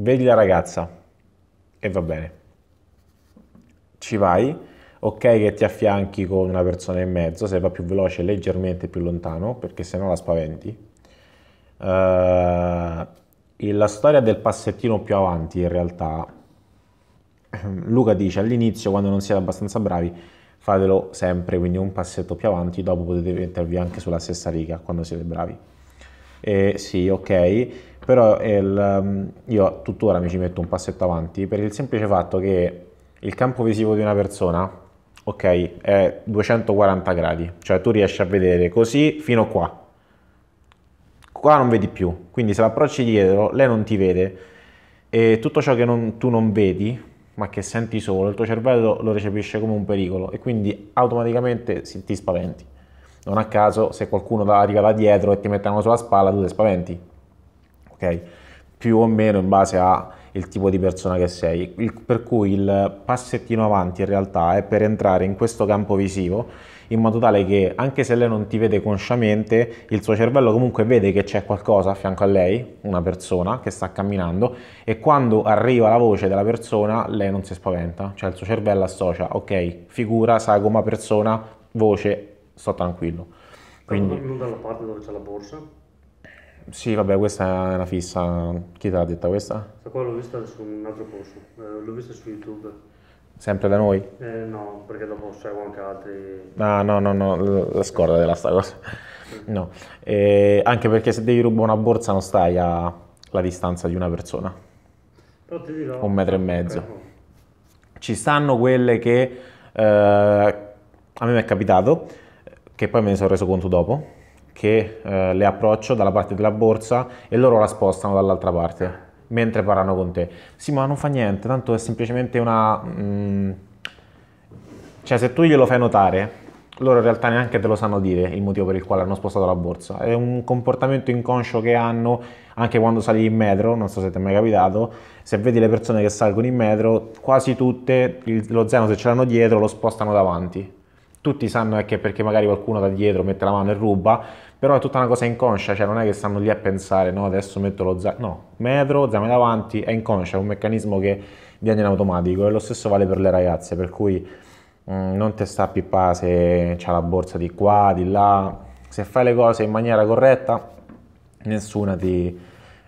vedi la ragazza e va bene. Ci vai, ok che ti affianchi con una persona in mezzo, se va più veloce leggermente più lontano, perché sennò la spaventi. Uh, la storia del passettino più avanti in realtà, Luca dice all'inizio quando non siete abbastanza bravi fatelo sempre, quindi un passetto più avanti, dopo potete mettervi anche sulla stessa riga quando siete bravi. Eh, sì, ok, però il, um, io tuttora mi ci metto un passetto avanti per il semplice fatto che il campo visivo di una persona, ok, è 240 gradi, cioè tu riesci a vedere così fino a qua. Qua non vedi più, quindi se l'approcci dietro lei non ti vede e tutto ciò che non, tu non vedi, ma che senti solo, il tuo cervello lo recepisce come un pericolo e quindi automaticamente ti spaventi. Non a caso, se qualcuno arriva da dietro e ti mette una sulla spalla, tu ti spaventi. Ok? Più o meno in base al tipo di persona che sei. Il, per cui il passettino avanti in realtà è per entrare in questo campo visivo in modo tale che anche se lei non ti vede consciamente, il suo cervello comunque vede che c'è qualcosa a fianco a lei, una persona che sta camminando e quando arriva la voce della persona lei non si spaventa, cioè il suo cervello associa, ok, figura, sagoma, persona, voce, sto tranquillo. Quindi, non, non dalla parte dove c'è la borsa? Sì, vabbè, questa è una fissa. Chi te l'ha detta questa? Questa qua l'ho vista su un altro corso, eh, l'ho vista su YouTube. Sempre da noi? Eh, no, perché dopo seguo anche altri. Ah, no, no, no, la scorda della sta cosa. No, eh, anche perché se devi rubare una borsa non stai alla distanza di una persona. Però ti dirò. Un metro e mezzo. Okay. Ci stanno quelle che eh, a me mi è capitato che poi me ne sono reso conto dopo, che eh, le approccio dalla parte della borsa e loro la spostano dall'altra parte mentre parlano con te. Sì, ma non fa niente, tanto è semplicemente una... Mm, cioè se tu glielo fai notare, loro in realtà neanche te lo sanno dire il motivo per il quale hanno spostato la borsa. È un comportamento inconscio che hanno anche quando sali in metro, non so se ti è mai capitato, se vedi le persone che salgono in metro, quasi tutte lo zeno se ce l'hanno dietro lo spostano davanti tutti sanno che perché magari qualcuno da dietro mette la mano e ruba, però è tutta una cosa inconscia, cioè non è che stanno lì a pensare, no, adesso metto lo zaino, no, metro, zaino davanti, è inconscia, è un meccanismo che viene in automatico e lo stesso vale per le ragazze, per cui mh, mm, non ti sta a pippà se c'ha la borsa di qua, di là, se fai le cose in maniera corretta nessuna ti,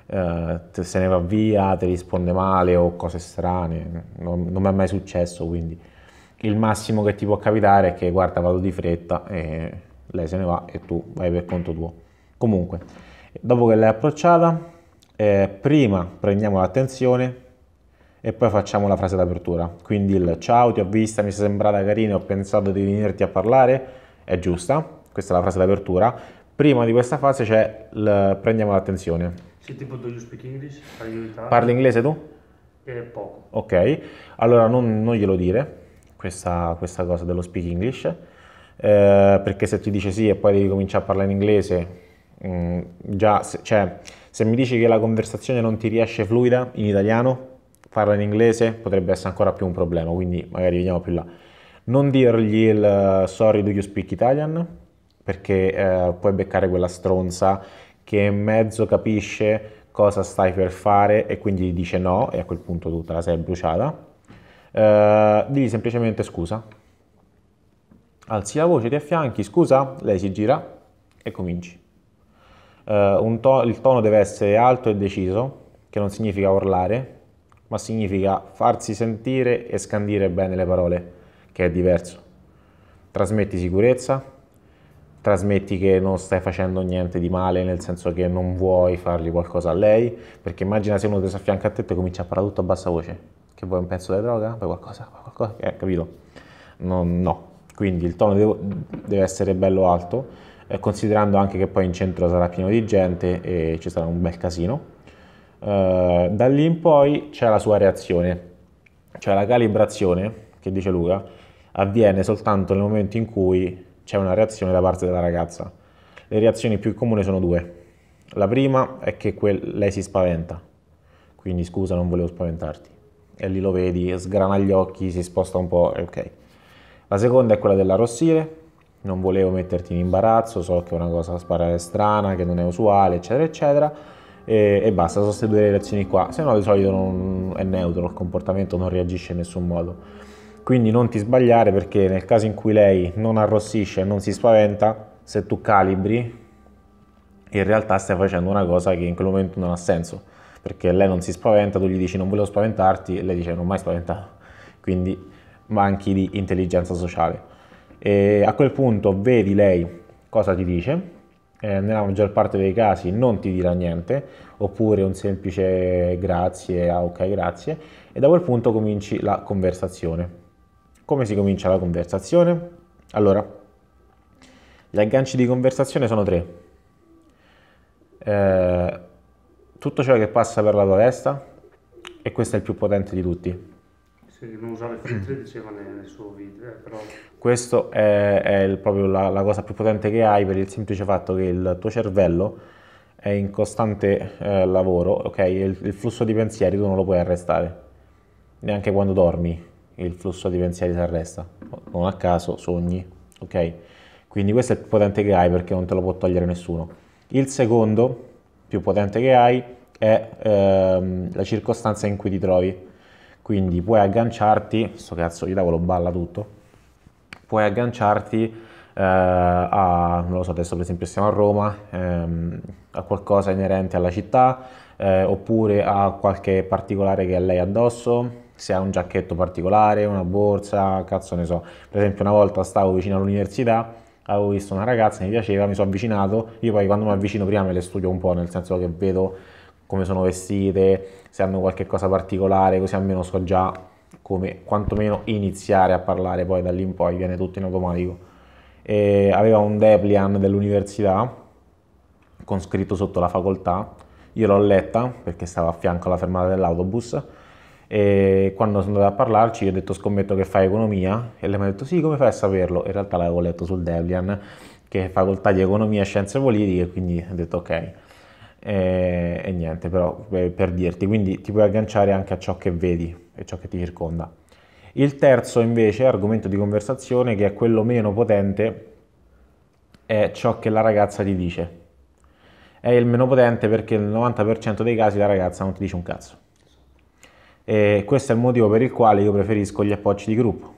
eh, se ne va via, ti risponde male o cose strane, non, non mi è mai successo quindi il massimo che ti può capitare è che guarda vado di fretta e lei se ne va e tu vai per conto tuo. Comunque, dopo che l'hai approcciata, eh, prima prendiamo l'attenzione e poi facciamo la frase d'apertura. Quindi il ciao, ti ho vista, mi sei sembrata carina, ho pensato di venirti a parlare, è giusta, questa è la frase d'apertura. Prima di questa fase c'è il prendiamo l'attenzione. Sì, tipo do you speak English? Parli inglese tu? Eh, poco. Ok, allora non, non glielo dire, questa, questa cosa dello speak English, eh, perché se ti dice sì e poi devi cominciare a parlare in inglese, mh, mm, già, se, cioè, se mi dici che la conversazione non ti riesce fluida in italiano, farla in inglese potrebbe essere ancora più un problema, quindi magari vediamo più là. Non dirgli il eh, sorry do you speak Italian, perché eh, puoi beccare quella stronza che in mezzo capisce cosa stai per fare e quindi dice no e a quel punto tutta la sei bruciata eh, digli semplicemente scusa. Alzi la voce, ti affianchi, scusa, lei si gira e cominci. Eh, to il tono deve essere alto e deciso, che non significa urlare, ma significa farsi sentire e scandire bene le parole, che è diverso. Trasmetti sicurezza, trasmetti che non stai facendo niente di male, nel senso che non vuoi fargli qualcosa a lei, perché immagina se uno ti si affianca a te e comincia a parlare tutto a bassa voce. Che vuoi un pezzo di droga? Vuoi qualcosa? Vuoi qualcosa? Eh, capito? No, no. Quindi il tono devo, deve essere bello alto, eh, considerando anche che poi in centro sarà pieno di gente e ci sarà un bel casino. Eh, da lì in poi c'è la sua reazione, cioè la calibrazione, che dice Luca, avviene soltanto nel momento in cui c'è una reazione da parte della ragazza. Le reazioni più comuni sono due. La prima è che lei si spaventa, quindi scusa non volevo spaventarti e lì lo vedi, sgrana gli occhi, si sposta un po' e ok. La seconda è quella dell'arrossire, non volevo metterti in imbarazzo, so che è una cosa strana, che non è usuale, eccetera, eccetera, e, e basta, sono queste due reazioni qua, se no di solito non, è neutro, il comportamento non reagisce in nessun modo. Quindi non ti sbagliare perché nel caso in cui lei non arrossisce e non si spaventa, se tu calibri, in realtà stai facendo una cosa che in quel momento non ha senso perché lei non si spaventa, tu gli dici non volevo spaventarti e lei dice non mai spaventato, quindi manchi di intelligenza sociale. E a quel punto vedi lei cosa ti dice, eh, nella maggior parte dei casi non ti dirà niente, oppure un semplice grazie, ah ok grazie, e da quel punto cominci la conversazione. Come si comincia la conversazione? Allora, gli agganci di conversazione sono tre. Eh, tutto ciò che passa per la tua testa e questo è il più potente di tutti. Sì, non usare filtri diceva nel suo video, eh, però... Questa è, è proprio la, la, cosa più potente che hai per il semplice fatto che il tuo cervello è in costante eh, lavoro, ok? Il, il flusso di pensieri tu non lo puoi arrestare, neanche quando dormi il flusso di pensieri si arresta, non a caso sogni, ok? Quindi questo è il più potente che hai perché non te lo può togliere nessuno. Il secondo più potente che hai è ehm, la circostanza in cui ti trovi. Quindi puoi agganciarti, sto cazzo di tavolo balla tutto, puoi agganciarti eh, a, non lo so, adesso per esempio siamo a Roma, ehm, a qualcosa inerente alla città, eh, oppure a qualche particolare che ha lei addosso, se ha un giacchetto particolare, una borsa, cazzo ne so. Per esempio una volta stavo vicino all'università avevo visto una ragazza, mi piaceva, mi sono avvicinato, io poi quando mi avvicino prima me le studio un po', nel senso che vedo come sono vestite, se hanno qualche cosa particolare, così almeno so già come quantomeno iniziare a parlare, poi da lì in poi viene tutto in automatico. E aveva un Deplian dell'università con scritto sotto la facoltà, io l'ho letta perché stava a fianco alla fermata dell'autobus e quando sono andato a parlarci, io ho detto scommetto che fai economia e lei mi ha detto sì, come fai a saperlo? In realtà l'avevo letto sul Debian, che è facoltà di economia e scienze politiche, quindi ho detto ok. E, e niente, però eh, per dirti, quindi ti puoi agganciare anche a ciò che vedi e ciò che ti circonda. Il terzo invece argomento di conversazione, che è quello meno potente, è ciò che la ragazza ti dice. È il meno potente perché nel 90% dei casi la ragazza non ti dice un cazzo. E questo è il motivo per il quale io preferisco gli appoggi di gruppo.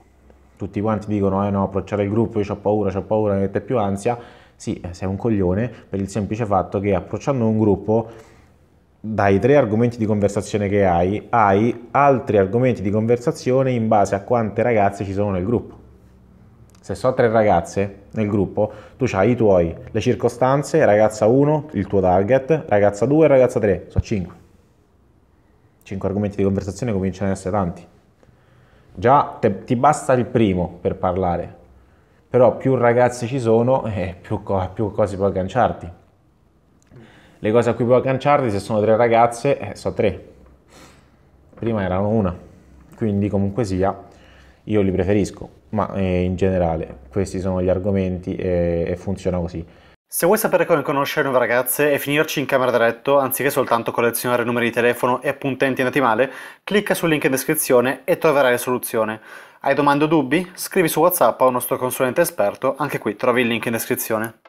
Tutti quanti dicono, eh no, approcciare il gruppo, io ho paura, ho paura, mi mette più ansia. Sì, eh, sei un coglione per il semplice fatto che approcciando un gruppo dai tre argomenti di conversazione che hai, hai altri argomenti di conversazione in base a quante ragazze ci sono nel gruppo. Se so tre ragazze nel gruppo, tu hai i tuoi, le circostanze, ragazza 1, il tuo target, ragazza 2 e ragazza 3, sono 5 cinque argomenti di conversazione cominciano ad essere tanti. Già te, ti basta il primo per parlare, però più ragazzi ci sono eh, più, più, cose puoi agganciarti. Le cose a cui puoi agganciarti, se sono tre ragazze, eh, so tre. Prima erano una, quindi comunque sia, io li preferisco, ma eh, in generale questi sono gli argomenti e, eh, e funziona così. Se vuoi sapere come conoscere nuove ragazze e finirci in camera da letto, anziché soltanto collezionare numeri di telefono e appuntamenti andati male, clicca sul link in descrizione e troverai la soluzione. Hai domande o dubbi? Scrivi su WhatsApp a un nostro consulente esperto, anche qui trovi il link in descrizione.